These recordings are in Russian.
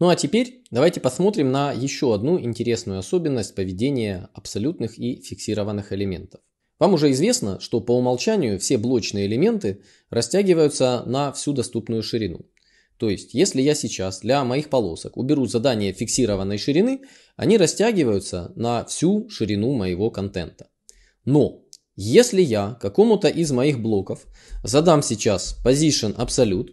Ну а теперь давайте посмотрим на еще одну интересную особенность поведения абсолютных и фиксированных элементов. Вам уже известно, что по умолчанию все блочные элементы растягиваются на всю доступную ширину. То есть, если я сейчас для моих полосок уберу задание фиксированной ширины, они растягиваются на всю ширину моего контента. Но, если я какому-то из моих блоков задам сейчас position absolute,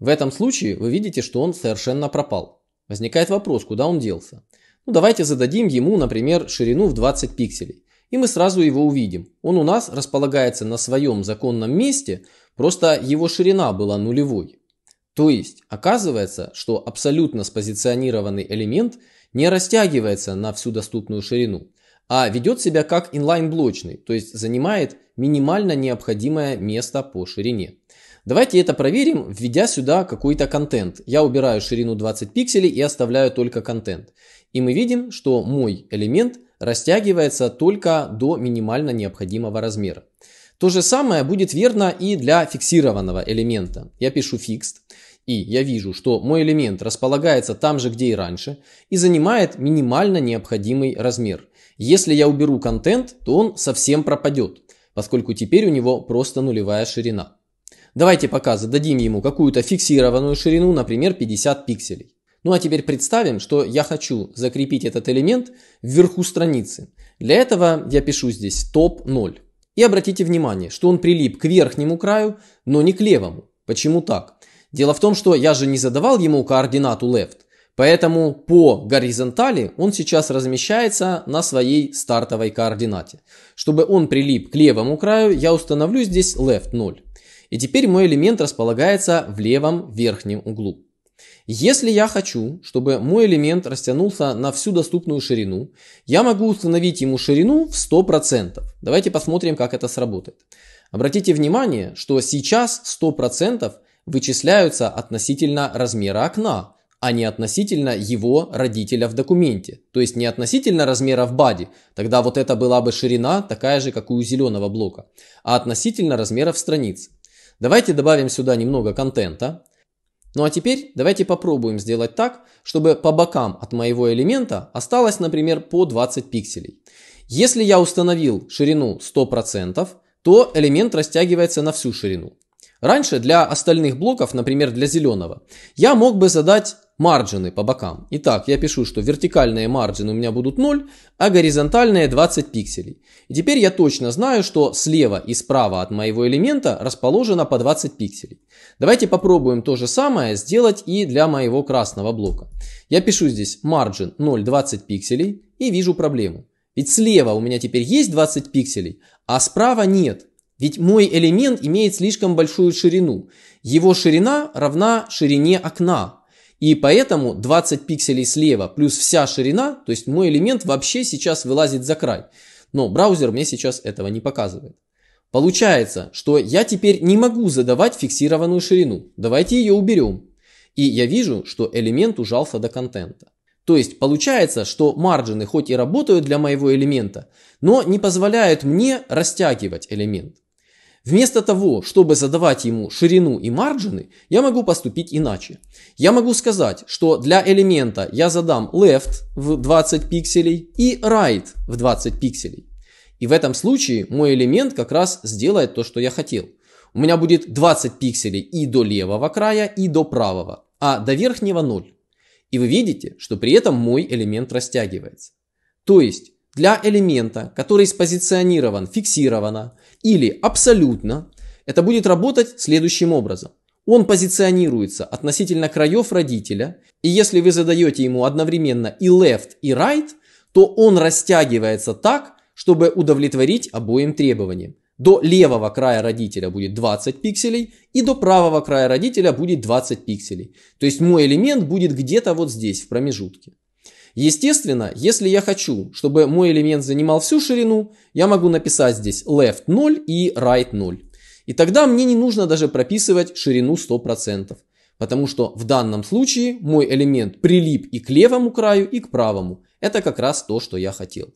в этом случае вы видите, что он совершенно пропал. Возникает вопрос, куда он делся. Ну давайте зададим ему, например, ширину в 20 пикселей. И мы сразу его увидим. Он у нас располагается на своем законном месте, просто его ширина была нулевой. То есть, оказывается, что абсолютно спозиционированный элемент не растягивается на всю доступную ширину, а ведет себя как инлайн-блочный, то есть занимает минимально необходимое место по ширине. Давайте это проверим, введя сюда какой-то контент. Я убираю ширину 20 пикселей и оставляю только контент. И мы видим, что мой элемент растягивается только до минимально необходимого размера. То же самое будет верно и для фиксированного элемента. Я пишу fixed, и я вижу, что мой элемент располагается там же, где и раньше, и занимает минимально необходимый размер. Если я уберу контент, то он совсем пропадет, поскольку теперь у него просто нулевая ширина. Давайте пока зададим ему какую-то фиксированную ширину, например, 50 пикселей. Ну а теперь представим, что я хочу закрепить этот элемент вверху страницы. Для этого я пишу здесь топ 0. И обратите внимание, что он прилип к верхнему краю, но не к левому. Почему так? Дело в том, что я же не задавал ему координату left. Поэтому по горизонтали он сейчас размещается на своей стартовой координате. Чтобы он прилип к левому краю, я установлю здесь left 0. И теперь мой элемент располагается в левом верхнем углу. Если я хочу, чтобы мой элемент растянулся на всю доступную ширину, я могу установить ему ширину в 100%. Давайте посмотрим, как это сработает. Обратите внимание, что сейчас 100% вычисляются относительно размера окна, а не относительно его родителя в документе. То есть не относительно размера в баде, тогда вот это была бы ширина такая же, как у зеленого блока, а относительно размеров страниц. Давайте добавим сюда немного контента. Ну а теперь давайте попробуем сделать так, чтобы по бокам от моего элемента осталось, например, по 20 пикселей. Если я установил ширину 100%, то элемент растягивается на всю ширину. Раньше для остальных блоков, например, для зеленого, я мог бы задать марджины по бокам. Итак, я пишу, что вертикальные марджины у меня будут 0, а горизонтальные 20 пикселей. И теперь я точно знаю, что слева и справа от моего элемента расположено по 20 пикселей. Давайте попробуем то же самое сделать и для моего красного блока. Я пишу здесь margin 0,20 пикселей и вижу проблему. Ведь слева у меня теперь есть 20 пикселей, а справа нет. Ведь мой элемент имеет слишком большую ширину. Его ширина равна ширине окна, и поэтому 20 пикселей слева плюс вся ширина, то есть мой элемент вообще сейчас вылазит за край. Но браузер мне сейчас этого не показывает. Получается, что я теперь не могу задавать фиксированную ширину. Давайте ее уберем. И я вижу, что элемент ужался до контента. То есть получается, что марджины хоть и работают для моего элемента, но не позволяют мне растягивать элемент. Вместо того, чтобы задавать ему ширину и марджины, я могу поступить иначе. Я могу сказать, что для элемента я задам left в 20 пикселей и right в 20 пикселей. И в этом случае мой элемент как раз сделает то, что я хотел. У меня будет 20 пикселей и до левого края, и до правого, а до верхнего 0. И вы видите, что при этом мой элемент растягивается. То есть для элемента, который спозиционирован фиксированно или абсолютно, это будет работать следующим образом. Он позиционируется относительно краев родителя, и если вы задаете ему одновременно и left, и right, то он растягивается так, чтобы удовлетворить обоим требованиям. До левого края родителя будет 20 пикселей, и до правого края родителя будет 20 пикселей. То есть мой элемент будет где-то вот здесь, в промежутке. Естественно, если я хочу, чтобы мой элемент занимал всю ширину, я могу написать здесь left 0 и right 0. И тогда мне не нужно даже прописывать ширину 100%, потому что в данном случае мой элемент прилип и к левому краю, и к правому. Это как раз то, что я хотел.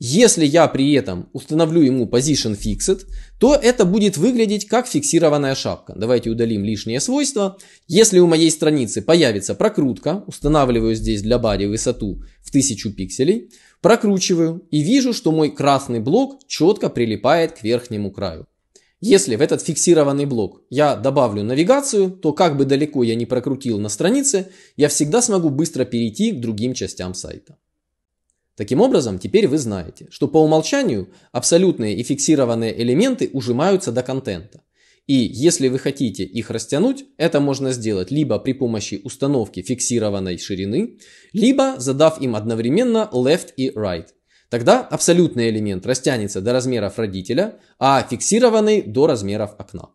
Если я при этом установлю ему position fixed, то это будет выглядеть как фиксированная шапка. Давайте удалим лишние свойства. Если у моей страницы появится прокрутка, устанавливаю здесь для body высоту в 1000 пикселей, прокручиваю и вижу, что мой красный блок четко прилипает к верхнему краю. Если в этот фиксированный блок я добавлю навигацию, то как бы далеко я ни прокрутил на странице, я всегда смогу быстро перейти к другим частям сайта. Таким образом, теперь вы знаете, что по умолчанию абсолютные и фиксированные элементы ужимаются до контента. И если вы хотите их растянуть, это можно сделать либо при помощи установки фиксированной ширины, либо задав им одновременно left и right. Тогда абсолютный элемент растянется до размеров родителя, а фиксированный до размеров окна.